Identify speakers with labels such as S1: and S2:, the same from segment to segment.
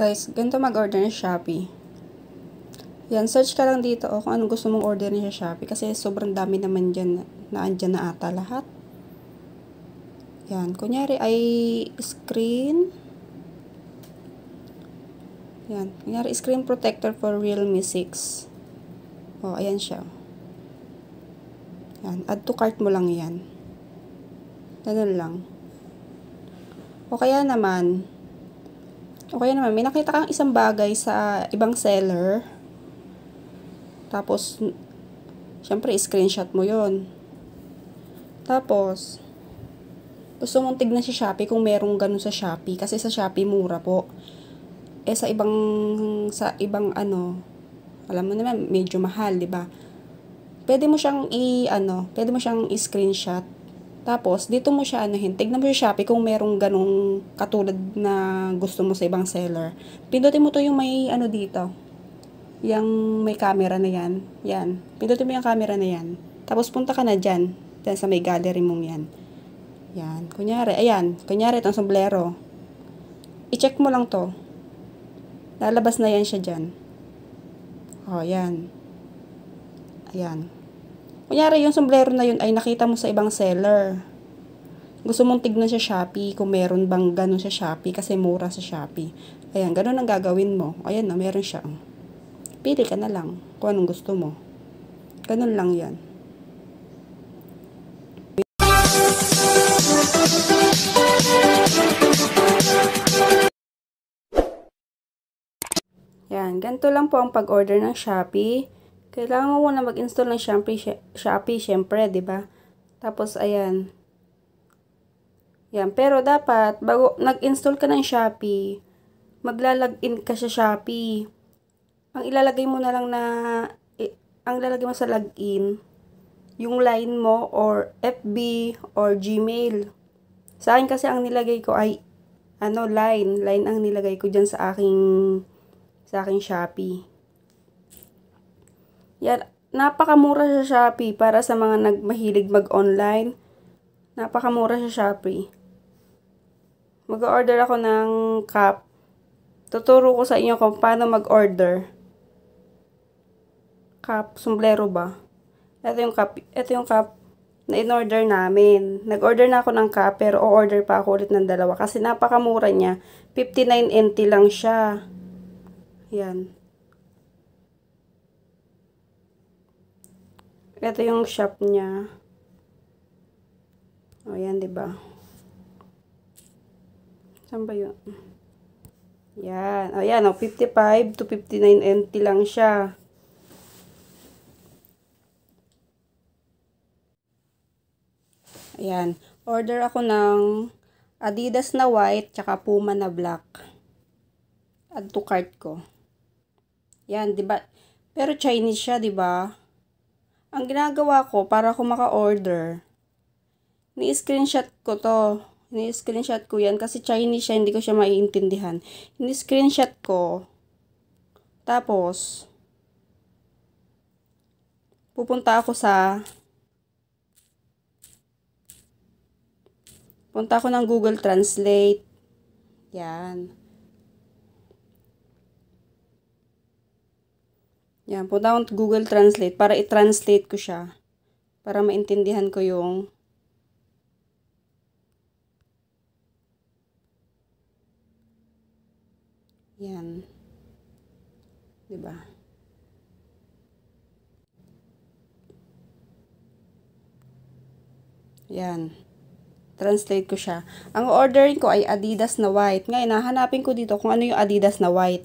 S1: Guys, ganito mag-order ng Shopee. Yan, search ka lang dito o kung anong gusto mong order sa Shopee. Kasi sobrang dami naman dyan na andyan na ata lahat. Yan, kunyari ay screen. Yan, kunyari screen protector for Realme 6. O, oh, ayan siya. Yan, add to cart mo lang yan. Ganun lang. O kaya naman, o kaya naman, may nakita kang isang bagay sa ibang seller. Tapos, syempre, screenshot mo yon Tapos, gusto mong tignan sa Shopee kung merong ganun sa Shopee. Kasi sa Shopee, mura po. Eh, sa ibang, sa ibang ano, alam mo naman, medyo mahal, di ba? Pwede mo siyang i, ano, pwede mo siyang i-screenshot tapos, dito mo siya anuhin. Tignan mo siya Shopee kung merong ganong katulad na gusto mo sa ibang seller. Pindutin mo to yung may ano dito. Yung may camera na yan. Yan. Pindutin mo yung camera na yan. Tapos, punta ka na dyan. Dyan sa may gallery mong yan. Yan. Kunyari, ayan. Kunyari, itong sombrero. I-check mo lang to. Lalabas na yan siya dyan. O, oh, yan. Ayan. Kunyari, yung sombrero na yun ay nakita mo sa ibang seller. Gusto mong tignan sa Shopee kung meron bang ganun sa Shopee kasi mura sa Shopee. Ayan, ganun ang gagawin mo. Ayan na, meron siya. Pili ka na lang kung anong gusto mo. Ganun lang yan. Yan, ganito lang po ang pag-order ng Shopee. Kailangan mo muna mag-install ng Shopee, Shopee syempre, ba diba? Tapos, ayan. Yan. Pero, dapat, bago nag-install ka ng Shopee, maglalagin ka sa Shopee. Ang ilalagay mo na lang na, eh, ang lalagay mo sa login, yung line mo or FB or Gmail. Sa akin kasi ang nilagay ko ay ano line, line ang nilagay ko diyan sa aking sa aking Shopee. Yan, napakamura sa Shopee para sa mga nagmahilig mag-online. Napakamura sa Shopee. Mag-order ako ng cup. Tuturo ko sa inyo kung paano mag-order. Cup, sombrero ba? Ito yung cup, ito yung cup na in-order namin. Nag-order na ako ng cup, pero o-order pa ako ulit ng dalawa kasi napakamura niya. 59 NT lang siya. Yan. Ito yung shop niya. O, yan, diba? Saan ba yun? Yan. O, yan, o, 55 to 59 NT lang siya. Ayan. Order ako ng Adidas na white, tsaka Puma na black. Add to cart ko. Yan, diba? Pero Chinese siya, diba? Ang ginagawa ko para ako maka-order, ni-screenshot ko to. Ni-screenshot ko yan kasi Chinese siya, hindi ko siya maiintindihan. Ni-screenshot ko. Tapos, pupunta ako sa punta ako ng Google Translate. Yan. Yan, punta akong Google Translate para i-translate ko siya. Para maintindihan ko yung Yan. 'Di ba? Yan. Translate ko siya. Ang ordering ko ay Adidas na white. Ngayon, nahanapin ko dito kung ano yung Adidas na white.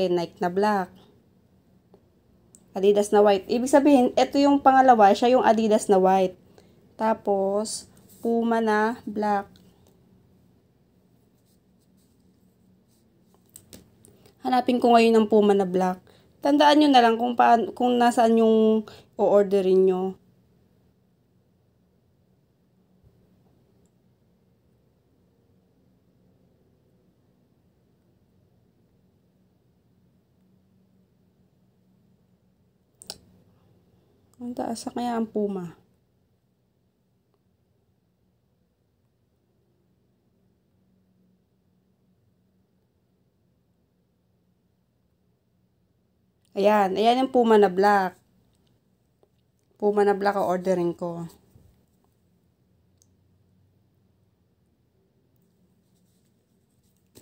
S1: Eh, Nike na black. Adidas na white. Ibig sabihin, ito yung pangalawa, siya yung Adidas na white. Tapos, Puma na black. Hanapin ko ngayon ng Puma na black. Tandaan nyo na lang kung, paan, kung nasaan yung o-orderin nyo. Ang taas na kaya ang puma. Ayan. Ayan yung puma na black. Puma na black ang ordering ko.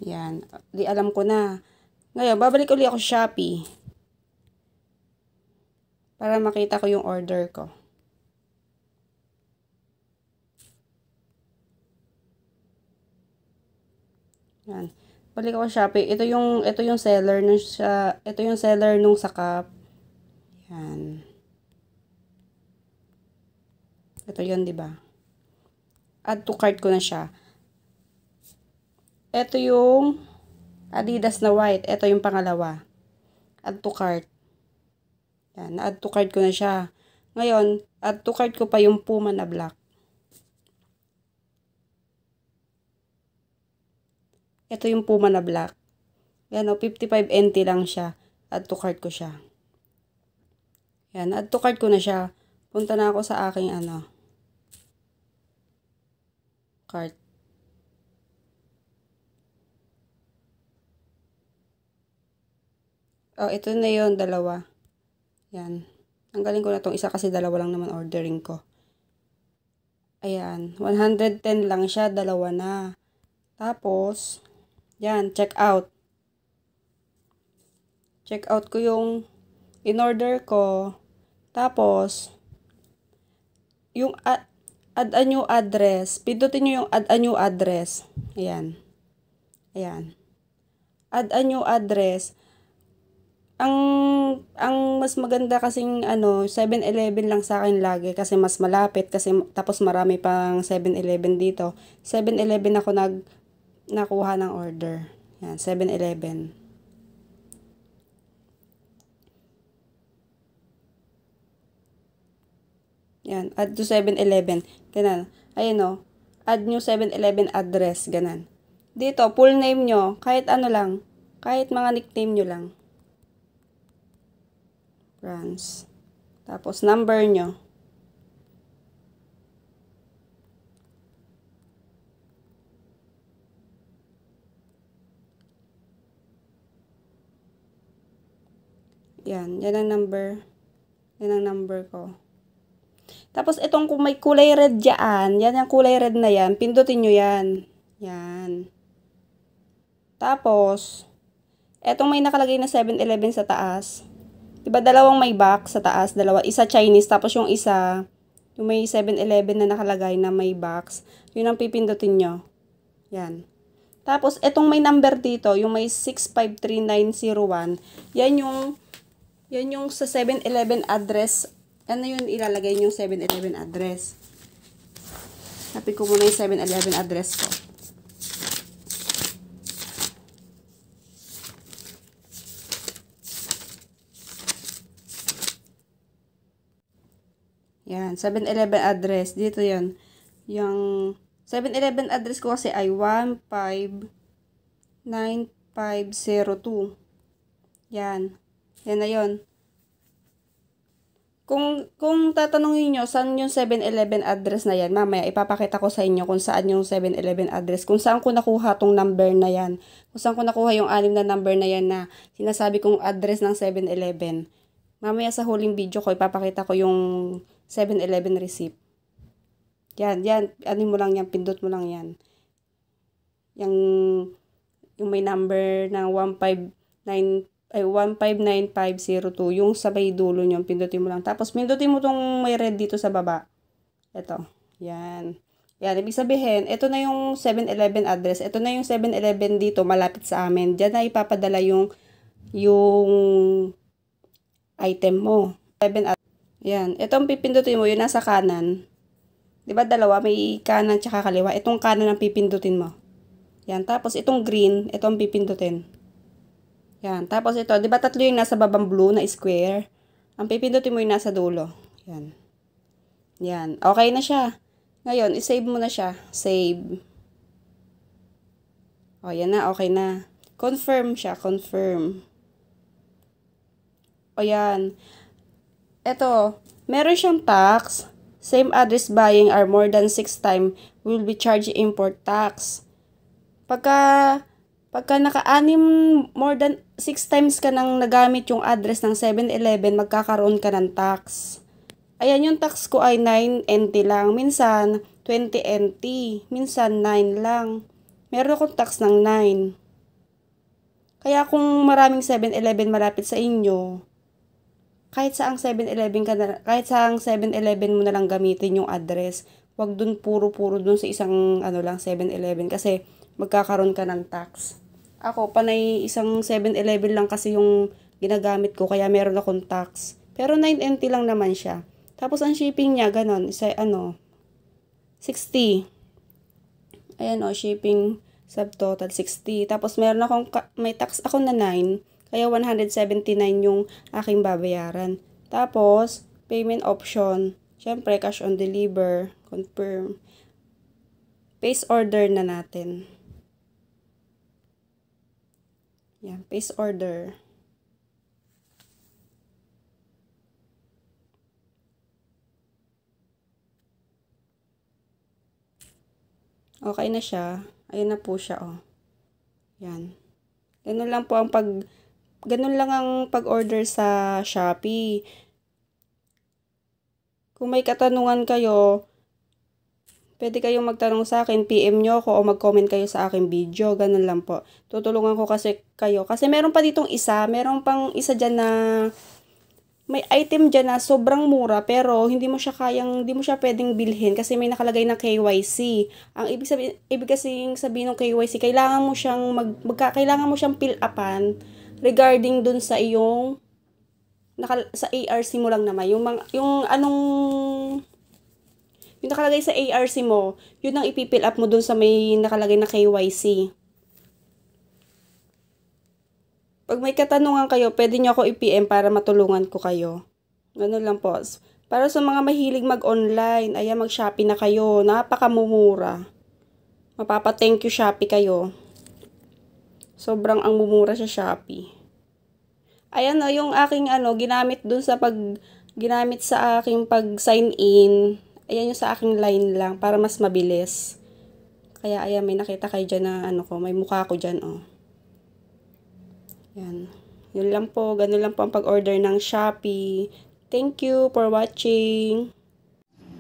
S1: Ayan. Di alam ko na. Ngayon, babalik uli ako Shopee para makita ko yung order ko. Yan. Balik ako Shopee. Ito yung ito yung seller nung siya, ito yung seller nung sakap. Yan. Ito 'yon, 'di ba? Add to cart ko na siya. Ito yung Adidas na white. Ito yung pangalawa. Add to cart. Yan, na-add to cart ko na siya. Ngayon, add to cart ko pa yung Puma na black. Ito yung Puma na black. Yan o, 55 NT lang siya. Add to cart ko siya. Yan, add to cart ko na siya. Punta na ako sa aking ano, cart. Oh, ito na yon dalawa. Yan. Tanggalin ko na tong isa kasi dalawa lang naman ordering ko. Ayan. 110 lang siya. Dalawa na. Tapos, yan. Check out. Check out ko yung in-order ko. Tapos, yung add, add a new address. Pindutin nyo yung add a new address. Ayan. Ayan. Add a new address ang ang mas maganda kasing ano 7-Eleven lang sa akin lagi kasi mas malapit kasi tapos marami pang 7-Eleven dito. 7-Eleven ako nag nakuha ng order. Yan, 7-Eleven. Yan, add to 7-Eleven. Ganun. Ayun o. Oh. Add new 7-Eleven address. Ganun. Dito, full name nyo. Kahit ano lang. Kahit mga nickname nyo lang brands. Tapos, number nyo. Yan. Yan ang number. Yan ang number ko. Tapos, itong kung may kulay red dyan, yan yung kulay red na yan, pindutin nyo yan. Yan. Tapos, etong may nakalagay na 7-Eleven sa taas, Diba dalawang may box sa taas, dalawa, isa Chinese, tapos yung isa, yung may 7-Eleven na nakalagay na may box, yun ang pipindutin nyo. Yan. Tapos, etong may number dito, yung may 653901, yan yung, yan yung sa 7-Eleven address, ano yun ilalagay yung 7-Eleven address. Happy ko muna yung 7-Eleven address ko. Yan, 7-Eleven address. Dito yon Yung 7-Eleven address ko kasi ay 159502. Yan. Yan na yon Kung, kung tatanungin nyo saan yung 7-Eleven address na yan, mamaya ipapakita ko sa inyo kung saan yung 7-Eleven address, kung saan ko nakuha tong number na yan, kung saan ko nakuha yung anim na number na yan na sinasabi kong address ng 7-Eleven. Mamaya sa huling video ko, ipapakita ko yung 7-Eleven receipt. Yan, yan. Ano mo lang yan, pindot mo lang yan. Yung, yung may number na 159 ay 159502 yung sabay dulo niyon pindutin mo lang tapos pindutin mo tong may red dito sa baba ito yan yan ibig sabihin ito na yung 7-Eleven address ito na yung 7-Eleven dito malapit sa amin diyan na ipapadala yung yung item mo 7 yan. Itong pipindutin mo, yung nasa kanan. Di ba dalawa? May kanan tsaka kaliwa. Itong kanan ang pipindutin mo. Yan. Tapos itong green, itong pipindutin. Yan. Tapos ito, di ba tatlo yung nasa babang blue na square? Ang pipindutin mo yung nasa dulo. Yan. Yan. Okay na siya. Ngayon, isave mo na siya. Save. O, yan na. Okay na. Confirm siya. Confirm. O, yan. Ito, meron siyang tax. Same address buying are more than 6 time will be charged import tax. Pagka pagka naka-anim more than 6 times ka nang nagamit yung address ng 7-Eleven, magkakaroon ka ng tax. Ayan, yung tax ko ay 9 NT lang. Minsan, 20 NT. Minsan, 9 lang. Meron akong tax ng 9. Kaya kung maraming 7-Eleven malapit sa inyo, kahit sa ang 7-Eleven ka na, kahit sa ang 7-Eleven mo na lang gamitin yung address, wag dun puro-puro dun sa isang ano lang 7-Eleven kasi magkakaroon ka ng tax. Ako, panay isang 7-Eleven lang kasi yung ginagamit ko kaya meron akong tax. Pero 9NT lang naman siya. Tapos ang shipping niya ganun, sa ano 60. Ayan o, oh, shipping subtotal 60. Tapos meron akong may tax ako na 9. Kaya 179 yung aking babayaran. Tapos, payment option. Siyempre, cash on deliver. Confirm. Paste order na natin. Yan, paste order. Okay na siya. Ayun na po siya, oh. Yan. Ganun lang po ang pag ganun lang ang pag-order sa Shopee. Kung may katanungan kayo, pwede kayong magtanong sa akin, PM nyo ako o mag-comment kayo sa aking video. Ganun lang po. Tutulungan ko kasi kayo. Kasi meron pa ditong isa, meron pang isa dyan na may item dyan na sobrang mura pero hindi mo siya kayang, hindi mo siya pwedeng bilhin kasi may nakalagay na KYC. Ang ibig sabihin, ibig kasing sabihin ng KYC, kailangan mo siyang mag, magka, kailangan mo siyang fill upan regarding dun sa iyong naka, sa ARC mo lang naman yung mga, yung anong yung nakalagay sa ARC mo yun ang ipipill up mo dun sa may nakalagay na KYC pag may katanungan kayo pwede nyo ako i-PM para matulungan ko kayo ganun lang po para sa mga mahilig mag-online, ayan, mag-Shopee na kayo. Napakamumura. Mapapa-thank you Shopee kayo. Sobrang ang mumura sa Shopee. Ayan o, yung aking ano, ginamit dun sa pag, ginamit sa aking pag sign in. Ayan yung sa aking line lang, para mas mabilis. Kaya ayan, may nakita kayo dyan na ano ko, may mukha ko dyan Oh. Yan. Yun lang po, ganun lang po ang pag-order ng Shopee. Thank you for watching.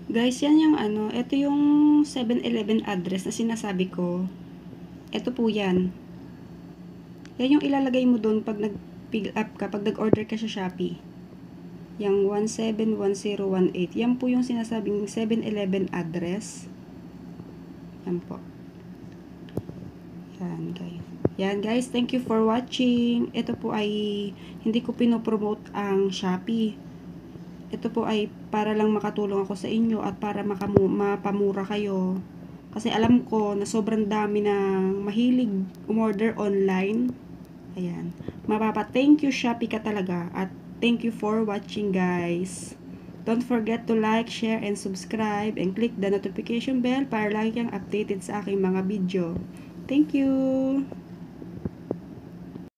S1: Guys, yan yung ano, ito yung 7-Eleven address na sinasabi ko. Ito po yan. Yan yung ilalagay mo doon pag nag-pick up ka, pag nag-order ka sa Shopee. Yang 171018. Yan po yung sinasabing 7-Eleven address. Yan po. Yan guys. Yan guys, thank you for watching. Ito po ay hindi ko pinopromote ang Shopee. Ito po ay para lang makatulong ako sa inyo at para mapamura kayo. Kasi alam ko na sobrang dami na mahilig umorder online. Ayan. Mapapa-thank you Shopee ka talaga. At thank you for watching guys. Don't forget to like, share, and subscribe. And click the notification bell para lagi kang updated sa aking mga video. Thank you!